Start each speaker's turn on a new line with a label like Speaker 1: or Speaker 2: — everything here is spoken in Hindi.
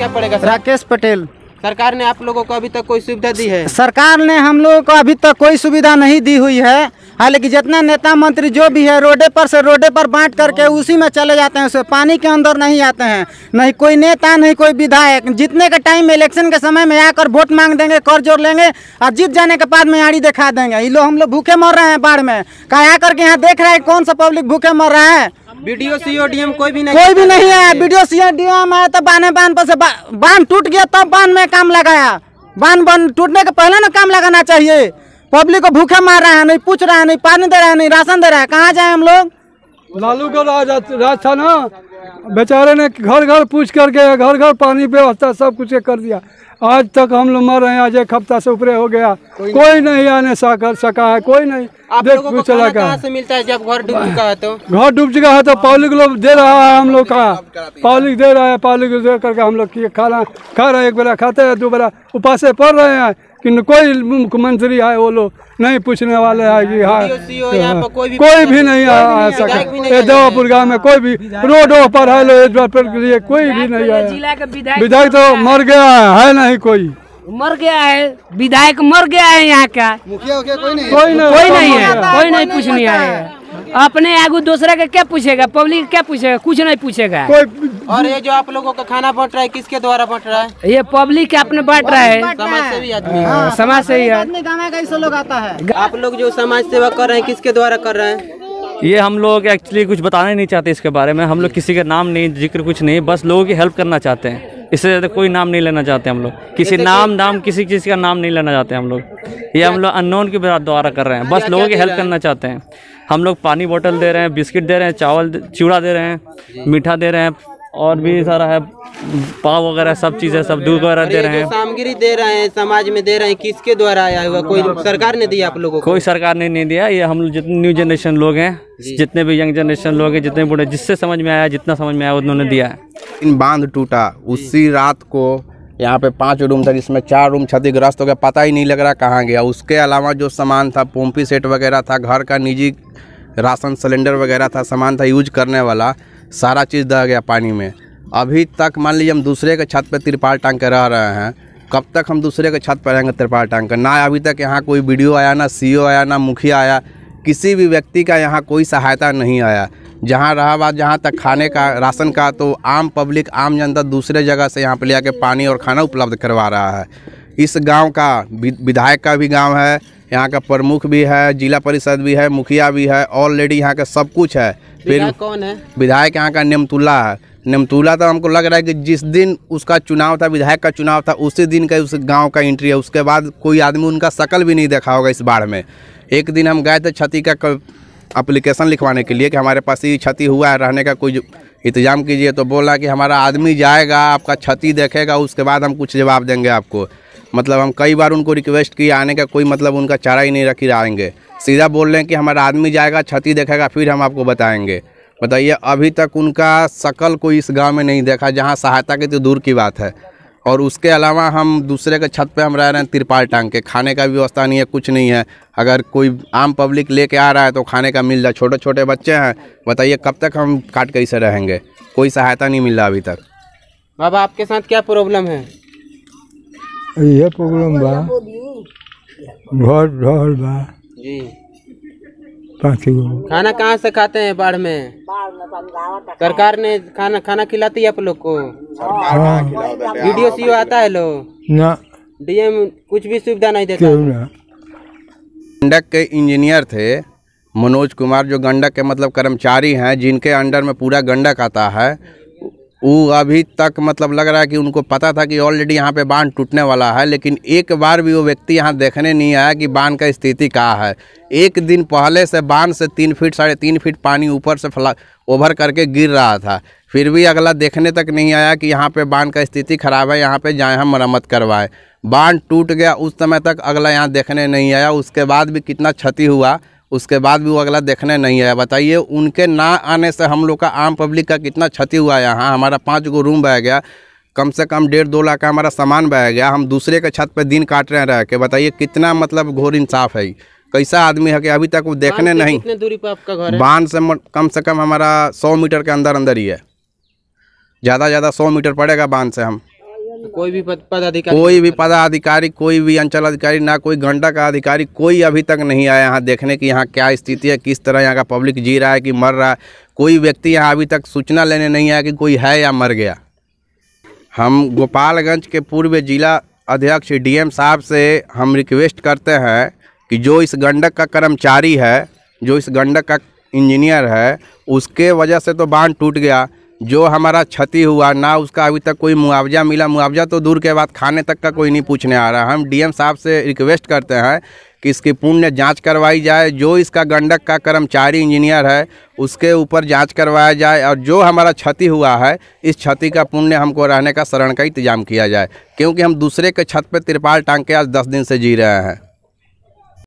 Speaker 1: क्या पड़ेगा राकेश पटेल सरकार ने आप लोगों को अभी तक कोई सुविधा दी है सरकार ने हम लोगों को अभी तक कोई सुविधा नहीं दी हुई है हालांकि जितना नेता मंत्री जो भी है रोडे पर से रोडे पर बांट करके हाँ। उसी में चले जाते हैं उसे पानी के अंदर नहीं आते हैं नहीं कोई नेता नहीं कोई विधायक जितने के टाइम में इलेक्शन के समय में आकर वोट मांग देंगे कर जोड़ लेंगे और जीत जाने के बाद में आड़ी दिखा देंगे ये लोग हम लोग भूखे मर रहे हैं बाढ़ में कहा करके यहाँ देख रहे हैं कौन सा पब्लिक भूखे मर रहा है कोई भी नहीं कोई भी नहीं आया वीडियो सीओडीएम आया तो बाने बांध पर से बांध टूट गया तब तो बांध में काम लगाया बांध बांध टूटने के पहले ना काम लगाना चाहिए पब्लिक को भूखे मार रहा है नहीं पूछ रहा है नहीं पानी दे रहा है नहीं राशन दे रहा है कहाँ जाए हम लोग लालू का राज राज था ना बेचारे ने घर घर पूछ करके घर घर पानी व्यवस्था सब कुछ कर दिया आज तक हम लोग मर रहे हैं आज एक हफ्ता से ऊपरे हो गया कोई, कोई नहीं आने सका है कोई नहीं आप लोगों को चला कहां से मिलता है जब घर डूब चुका है तो घर डूब चुका है तो पब्लिक लोग दे रहा है हम लोग का पब्लिक दे रहा है
Speaker 2: पब्लिक दे करके हम लोग खाना खा रहे हैं एक बेला खाते है दो बेला उपास पड़ रहे हैं कि कोई मुख्यमंत्री है वो लोग नहीं पूछने वाले है की हाँ कोई भी, कोई भी नहीं
Speaker 1: आ सका देवापुर गाँव में कोई भी रोड पर है लोग कोई भी नहीं आया तो विधायक तो, तो मर गया है नहीं कोई मर गया है विधायक मर गया है यहाँ का मुखिया कोई नहीं कोई नहीं कोई नहीं है कोई नहीं पूछ नहीं आया है अपने आगू दूसरा का क्या पूछेगा पब्लिक क्या पूछेगा कुछ नहीं पूछेगा और ये जो आप लोगों का खाना बांट रहा है किसके द्वारा बांट रहा है ये पब्लिक आपने बांट रहा है समाज सेवी आदमी हाँ, हाँ, समाज सेवी आदमी कैसे लोग आता है आप लोग जो समाज सेवा कर रहे हैं किसके द्वारा कर रहे हैं
Speaker 2: ये हम लोग एक्चुअली कुछ बताना नहीं चाहते इसके बारे में हम लोग किसी का नाम नहीं जिक्र कुछ नहीं बस लोगों की हेल्प करना चाहते हैं इससे ज़्यादा कोई नाम नहीं लेना चाहते हम लोग किसी नाम नाम किसी चीज़ का नाम नहीं लेना चाहते हम लोग ये हम लोग अननोन के द्वारा कर रहे हैं बस लोगों की हेल्प करना चाहते हैं हम लोग पानी बोतल दे रहे हैं बिस्किट दे रहे हैं चावल चूड़ा दे रहे हैं मीठा दे रहे हैं और भी सारा है पाव वगैरह सब चीजें सब दूध वगैरह दे रहे हैं
Speaker 1: सामग्री दे रहे हैं समाज में दे रहे हैं किसके द्वारा आया हुआ कोई सरकार ने दिया आप लोगों को
Speaker 2: कोई सरकार ने नहीं दिया ये हम जितने न्यू जनरेशन लोग हैं जितने भी यंग जनरेशन लोग हैं जितने बूढ़े जिससे समझ में आया जितना समझ में आया उन्होंने दिया है बांध टूटा उसी रात को यहाँ पे पांच रूम था जिसमें चार रूम क्षतिग्रस्त हो गया पता ही नहीं लग रहा कहाँ गया उसके अलावा जो सामान था पोम्पी सेट वगैरह था घर का निजी राशन सिलेंडर वगैरह था सामान था यूज करने वाला सारा चीज़ दह गया पानी में अभी तक मान लीजिए हम दूसरे के छत पर तिरपाल टांग के रह रहे हैं कब तक हम दूसरे के छत पर रहेंगे तिरपाल टांग कर ना अभी तक यहाँ कोई वीडियो आया ना सीईओ आया ना मुखिया आया किसी भी व्यक्ति का यहाँ कोई सहायता नहीं आया जहाँ रहा बात जहाँ तक खाने का राशन का तो आम पब्लिक आम जनता दूसरे जगह से यहाँ पर ले आके पानी और खाना उपलब्ध करवा रहा है इस गांव का विधायक का भी गांव है यहाँ का प्रमुख भी है जिला परिषद भी है मुखिया भी है ऑलरेडी यहाँ का सब कुछ है फिर कौन है विधायक यहाँ का नेमतुल्ला है नेमतुल्ला तो हमको लग रहा है कि जिस दिन उसका चुनाव था विधायक का चुनाव था उसी दिन का उस गांव का एंट्री है उसके बाद कोई आदमी उनका शकल भी नहीं देखा होगा इस बाढ़ में एक दिन हम गए थे क्षति का अप्लीकेशन लिखवाने के लिए कि हमारे पास ये क्षति हुआ है रहने का कोई इंतजाम कीजिए तो बोला कि हमारा आदमी जाएगा आपका क्षति देखेगा उसके बाद हम कुछ जवाब देंगे आपको मतलब हम कई बार उनको रिक्वेस्ट किए आने का कोई मतलब उनका चारा ही नहीं रखी आएंगे सीधा बोल रहे हैं कि हमारा आदमी जाएगा क्षति देखेगा फिर हम आपको बताएंगे बताइए अभी तक उनका शकल कोई इस गांव में नहीं देखा जहां सहायता की तो दूर की बात है और उसके अलावा हम दूसरे के छत पे हम रह रहे हैं तिरपाल टांग के खाने का व्यवस्था नहीं है कुछ नहीं है अगर कोई आम पब्लिक लेके आ रहा है तो खाने का मिल रहा है छोटे छोटे बच्चे हैं बताइए कब तक हम काट कैसे रहेंगे कोई सहायता नहीं मिल रहा अभी तक
Speaker 1: बाबा आपके साथ क्या प्रॉब्लम है ये प्रॉब्लम बा घर ढहल बा जी पांच गो खाना कहाँ से खाते हैं बाढ़ में सरकार ने खाना खाना खिलाती है आप लोग को हाँ। वीडियो सी आता है लोग ना डीएम कुछ भी सुविधा नहीं देता
Speaker 2: गंडक के इंजीनियर थे मनोज कुमार जो गंडक के मतलब कर्मचारी हैं जिनके अंडर में पूरा गंडक आता है वो अभी तक मतलब लग रहा है कि उनको पता था कि ऑलरेडी यहाँ पे बांध टूटने वाला है लेकिन एक बार भी वो व्यक्ति यहाँ देखने नहीं आया कि बांध का स्थिति कहाँ है एक दिन पहले से बांध से तीन फीट साढ़े तीन फीट पानी ऊपर से फला ओवर करके गिर रहा था फिर भी अगला देखने तक नहीं आया कि यहाँ पे बांध का स्थिति खराब है यहाँ पे जाए हम मरम्मत करवाए बांध टूट गया उस समय तक अगला यहाँ देखने नहीं आया उसके बाद भी कितना क्षति हुआ उसके बाद भी वो अगला देखने नहीं आया बताइए उनके ना आने से हम लोग का आम पब्लिक का कितना क्षति हुआ है यहाँ हमारा पाँच गो रूम बह गया कम से कम डेढ़ दो लाख का हमारा सामान बह गया हम दूसरे के छत पर दिन काट रहे हैं रह के बताइए कितना मतलब घोर इंसाफ है कैसा आदमी है कि अभी तक वो देखने नहीं
Speaker 1: दूरी पर आपका घर बांध
Speaker 2: से कम से कम हमारा सौ मीटर के अंदर अंदर ही है ज़्यादा ज़्यादा सौ मीटर पड़ेगा बांध से हम
Speaker 1: तो कोई भी पदाधिकारी कोई भी
Speaker 2: पदाधिकारी कोई भी अंचल अधिकारी ना कोई गंडा का अधिकारी कोई अभी तक नहीं आया यहाँ देखने की यहाँ क्या स्थिति है किस तरह यहाँ का पब्लिक जी रहा है कि मर रहा है कोई व्यक्ति यहाँ अभी तक सूचना लेने नहीं आया कि कोई है या मर गया हम गोपालगंज के पूर्व जिला अध्यक्ष डीएम साहब से हम रिक्वेस्ट करते हैं कि जो इस गंडक का कर्मचारी है जो इस गंडक का इंजीनियर है उसके वजह से तो बांध टूट गया जो हमारा क्षति हुआ ना उसका अभी तक कोई मुआवजा मिला मुआवजा तो दूर के बाद खाने तक का कोई नहीं पूछने आ रहा हम डीएम साहब से रिक्वेस्ट करते हैं कि इसकी पुण्य जांच करवाई जाए जो इसका गंडक का कर्मचारी इंजीनियर है उसके ऊपर जांच करवाया जाए और जो हमारा क्षति हुआ है इस क्षति का पुण्य हमको रहने का शरण का इंतजाम किया जाए क्योंकि हम दूसरे के छत पर तिरपाल टांग के आज दस दिन से जी रहे हैं